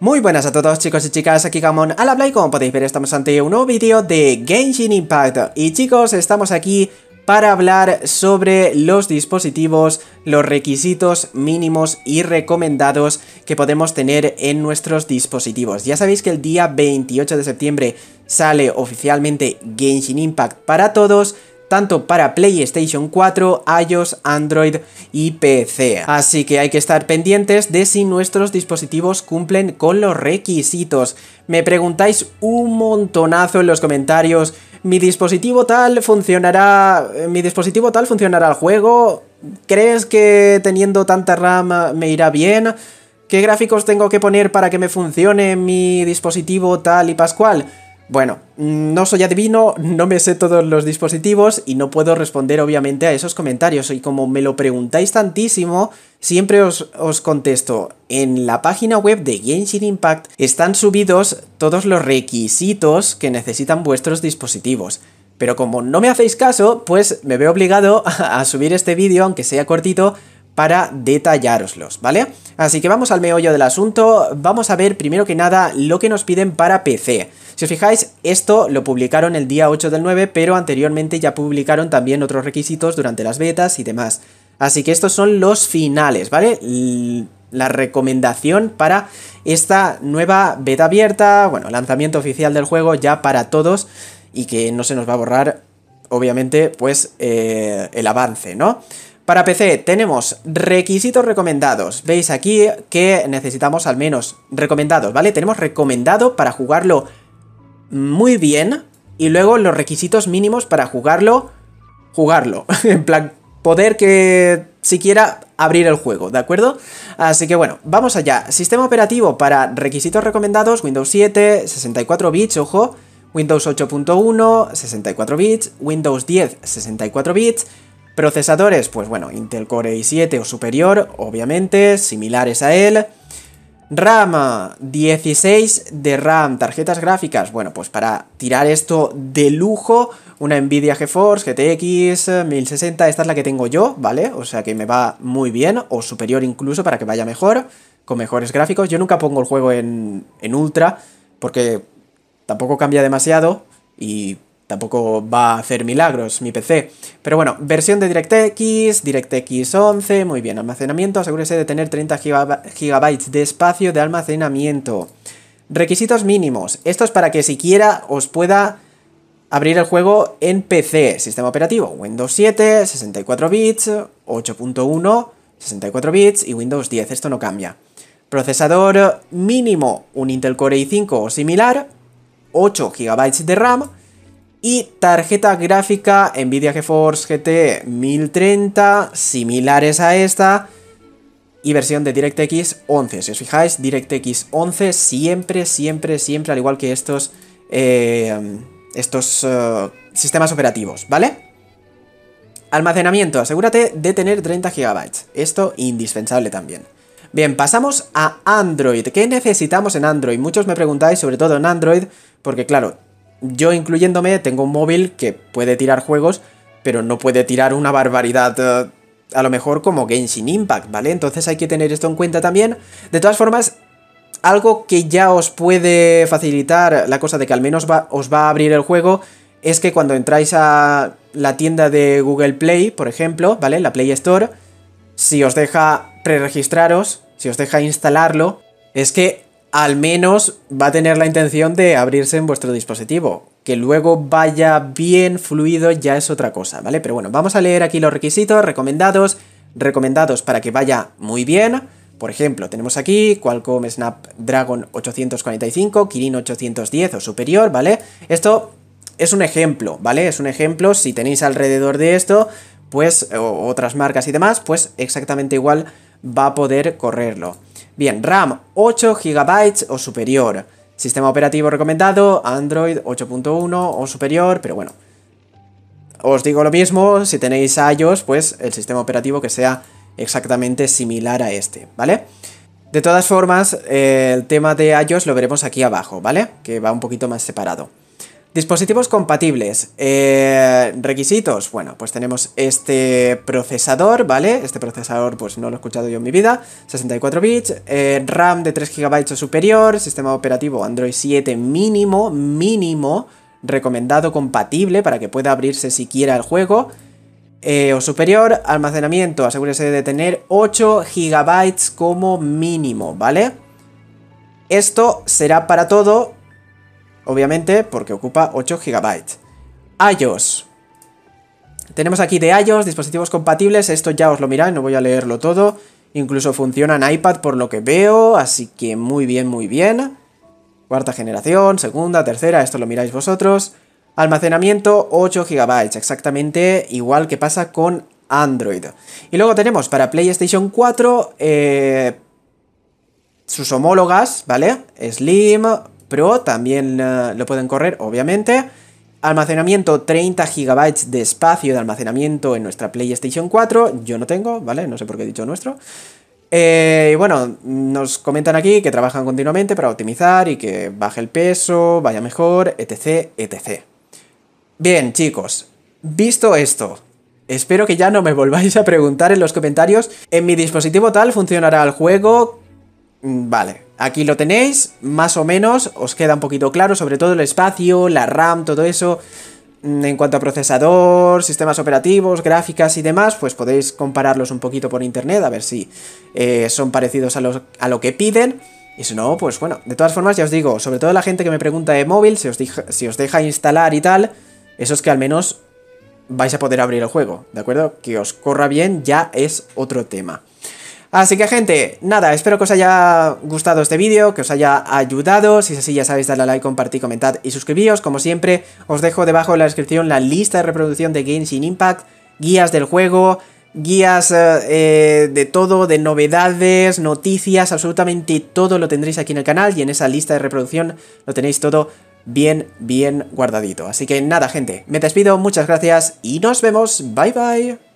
Muy buenas a todos chicos y chicas, aquí Gamon al habla y como podéis ver estamos ante un nuevo vídeo de Genshin Impact y chicos estamos aquí para hablar sobre los dispositivos, los requisitos mínimos y recomendados que podemos tener en nuestros dispositivos. Ya sabéis que el día 28 de septiembre sale oficialmente Genshin Impact para todos tanto para PlayStation 4, iOS, Android y PC. Así que hay que estar pendientes de si nuestros dispositivos cumplen con los requisitos. Me preguntáis un montonazo en los comentarios, mi dispositivo tal funcionará, eh, mi dispositivo tal funcionará el juego, ¿crees que teniendo tanta RAM me irá bien? ¿Qué gráficos tengo que poner para que me funcione mi dispositivo tal y pascual? Bueno, no soy adivino, no me sé todos los dispositivos y no puedo responder obviamente a esos comentarios. Y como me lo preguntáis tantísimo, siempre os, contesto. En la página web de Genshin Impact están subidos todos los requisitos que necesitan vuestros dispositivos. Pero como no me hacéis caso, pues me veo obligado a subir este vídeo, aunque sea cortito, para detallároslos, ¿vale? Así que vamos al meollo del asunto, vamos a ver primero que nada lo que nos piden para PC. Si os fijáis, esto lo publicaron el día 8 del 9, pero anteriormente ya publicaron también otros requisitos durante las betas y demás. Así que estos son los finales, ¿vale? La recomendación para esta nueva beta abierta, bueno, lanzamiento oficial del juego ya para todos y que no se nos va a borrar, obviamente, pues eh, el avance, ¿no? Para PC tenemos requisitos recomendados. Veis aquí que necesitamos al menos recomendados, ¿vale? Tenemos recomendado para jugarlo muy bien y luego los requisitos mínimos para jugarlo, jugarlo. en plan, poder que siquiera abrir el juego, ¿de acuerdo? Así que bueno, vamos allá. Sistema operativo para requisitos recomendados, Windows 7, 64 bits, ojo, Windows 8.1, 64 bits, Windows 10, 64 bits, procesadores, pues bueno, Intel Core i7 o superior, obviamente, similares a él, rama 16 de RAM, tarjetas gráficas. Bueno, pues para tirar esto de lujo, una Nvidia GeForce GTX 1060, eh, esta es la que tengo yo, ¿vale? O sea que me va muy bien, o superior incluso para que vaya mejor, con mejores gráficos. Yo nunca pongo el juego en, en ultra, porque tampoco cambia demasiado y Tampoco va a hacer milagros mi PC. Pero bueno, versión de DirectX, DirectX 11, muy bien, almacenamiento, asegúrese de tener 30 GB de espacio de almacenamiento. Requisitos mínimos, esto es para que siquiera os pueda abrir el juego en PC, sistema operativo, Windows 7, 64 bits, 8.1, 64 bits y Windows 10, esto no cambia. Procesador mínimo, un Intel Core i5 o similar, 8 GB de RAM, y tarjeta gráfica Nvidia GeForce GT 1030, similares a esta. Y versión de DirectX 11. Si os fijáis, DirectX 11 siempre, siempre, siempre, al igual que estos, eh, estos eh, sistemas operativos, ¿vale? Almacenamiento, asegúrate de tener 30 GB. Esto indispensable también. Bien, pasamos a Android. ¿Qué necesitamos en Android? Muchos me preguntáis, sobre todo en Android, porque claro, yo incluyéndome, tengo un móvil que puede tirar juegos, pero no puede tirar una barbaridad eh, a lo mejor como Genshin Impact, ¿vale? Entonces hay que tener esto en cuenta también. De todas formas, algo que ya os puede facilitar la cosa de que al menos os va a abrir el juego es que cuando entráis a la tienda de Google Play, por ejemplo, ¿vale? La Play Store, si os deja preregistraros, si os deja instalarlo, es que al menos va a tener la intención de abrirse en vuestro dispositivo. Que luego vaya bien fluido ya es otra cosa, ¿vale? Pero bueno, vamos a leer aquí los requisitos recomendados, recomendados para que vaya muy bien. Por ejemplo, tenemos aquí Qualcomm Snapdragon 845, Kirin 810 o superior, ¿vale? Esto es un ejemplo, ¿vale? Es un ejemplo, si tenéis alrededor de esto, pues, otras marcas y demás, pues exactamente igual va a poder correrlo. Bien, RAM 8 GB o superior. Sistema operativo recomendado, Android 8.1 o superior, pero bueno. Os digo lo mismo, si tenéis iOS, pues el sistema operativo que sea exactamente similar a este, ¿vale? De todas formas, eh, el tema de iOS lo veremos aquí abajo, ¿vale? Que va un poquito más separado. Dispositivos compatibles. Eh, requisitos. Bueno, pues tenemos este procesador, ¿vale? Este procesador, pues no lo he escuchado yo en mi vida. 64 bits. Eh, RAM de 3 GB o superior. Sistema operativo Android 7 mínimo, mínimo. Recomendado compatible para que pueda abrirse siquiera el juego. Eh, o superior. Almacenamiento. Asegúrese de tener 8 GB como mínimo, ¿vale? Esto será para todo Obviamente porque ocupa 8 GB. iOS. Tenemos aquí de iOS, dispositivos compatibles, esto ya os lo miráis, no voy a leerlo todo. Incluso funciona en iPad por lo que veo, así que muy bien, muy bien. Cuarta generación, segunda, tercera, esto lo miráis vosotros. Almacenamiento 8 GB, exactamente igual que pasa con Android. Y luego tenemos para PlayStation 4 eh, sus homólogas, ¿vale? Slim, Pro también eh, lo pueden correr, obviamente. Almacenamiento 30 GB de espacio de almacenamiento en nuestra PlayStation 4. Yo no tengo, ¿vale? No sé por qué he dicho nuestro. Eh, y bueno, nos comentan aquí que trabajan continuamente para optimizar y que baje el peso, vaya mejor, etc, etc. Bien, chicos, visto esto, espero que ya no me volváis a preguntar en los comentarios, ¿en mi dispositivo tal funcionará el juego? Mm, vale, Aquí lo tenéis, más o menos, os queda un poquito claro, sobre todo el espacio, la RAM, todo eso. Mm, en cuanto a procesador, sistemas operativos, gráficas y demás, pues podéis compararlos un poquito por internet, a ver si eh, son parecidos a, los, a lo que piden. Y si no, pues bueno, de todas formas ya os digo, sobre todo la gente que me pregunta de móvil, si os, si os deja instalar y tal, eso es que al menos vais a poder abrir el juego, ¿de acuerdo? Que os corra bien ya es otro tema. Así que gente, nada, espero que os haya gustado este vídeo, que os haya ayudado, si es así ya sabéis darle a like, compartir, comentad y suscribíos, como siempre os dejo debajo en la descripción la lista de reproducción de Games in Impact, guías del juego, guías eh, de todo, de novedades, noticias, absolutamente todo lo tendréis aquí en el canal y en esa lista de reproducción lo tenéis todo bien, bien guardadito. Así que nada, gente, me despido, muchas gracias y nos vemos. Bye, bye.